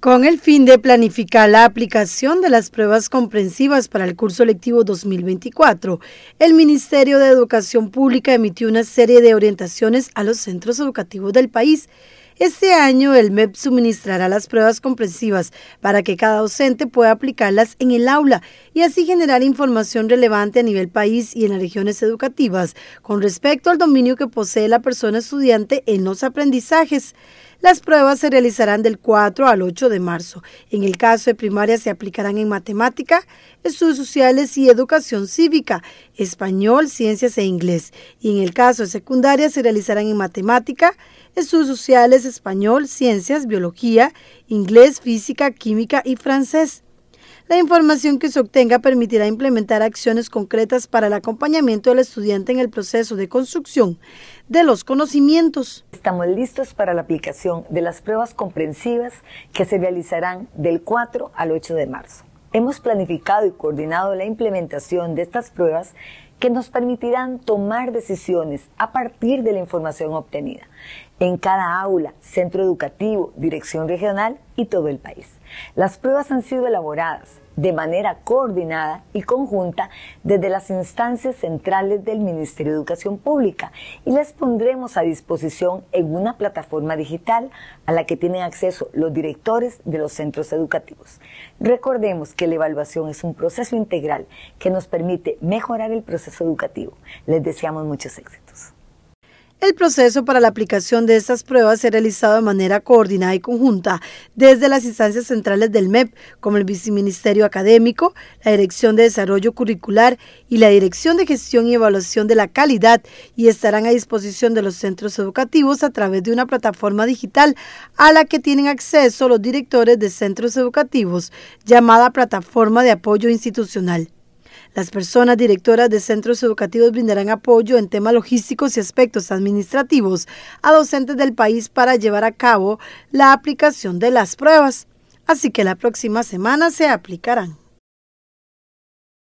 Con el fin de planificar la aplicación de las pruebas comprensivas para el curso lectivo 2024, el Ministerio de Educación Pública emitió una serie de orientaciones a los centros educativos del país. Este año el MEP suministrará las pruebas comprensivas para que cada docente pueda aplicarlas en el aula y así generar información relevante a nivel país y en las regiones educativas con respecto al dominio que posee la persona estudiante en los aprendizajes. Las pruebas se realizarán del 4 al 8 de marzo. En el caso de primaria se aplicarán en matemática, estudios sociales y educación cívica, español, ciencias e inglés. Y en el caso de secundaria se realizarán en matemática, estudios sociales, español, ciencias, biología, inglés, física, química y francés. La información que se obtenga permitirá implementar acciones concretas para el acompañamiento del estudiante en el proceso de construcción de los conocimientos. Estamos listos para la aplicación de las pruebas comprensivas que se realizarán del 4 al 8 de marzo. Hemos planificado y coordinado la implementación de estas pruebas que nos permitirán tomar decisiones a partir de la información obtenida en cada aula, centro educativo, dirección regional y todo el país. Las pruebas han sido elaboradas de manera coordinada y conjunta desde las instancias centrales del Ministerio de Educación Pública y las pondremos a disposición en una plataforma digital a la que tienen acceso los directores de los centros educativos. Recordemos que la evaluación es un proceso integral que nos permite mejorar el proceso educativo. Les deseamos muchos éxitos. El proceso para la aplicación de estas pruebas se ha realizado de manera coordinada y conjunta desde las instancias centrales del MEP, como el Viceministerio Académico, la Dirección de Desarrollo Curricular y la Dirección de Gestión y Evaluación de la Calidad, y estarán a disposición de los centros educativos a través de una plataforma digital a la que tienen acceso los directores de centros educativos, llamada Plataforma de Apoyo Institucional. Las personas directoras de centros educativos brindarán apoyo en temas logísticos y aspectos administrativos a docentes del país para llevar a cabo la aplicación de las pruebas. Así que la próxima semana se aplicarán.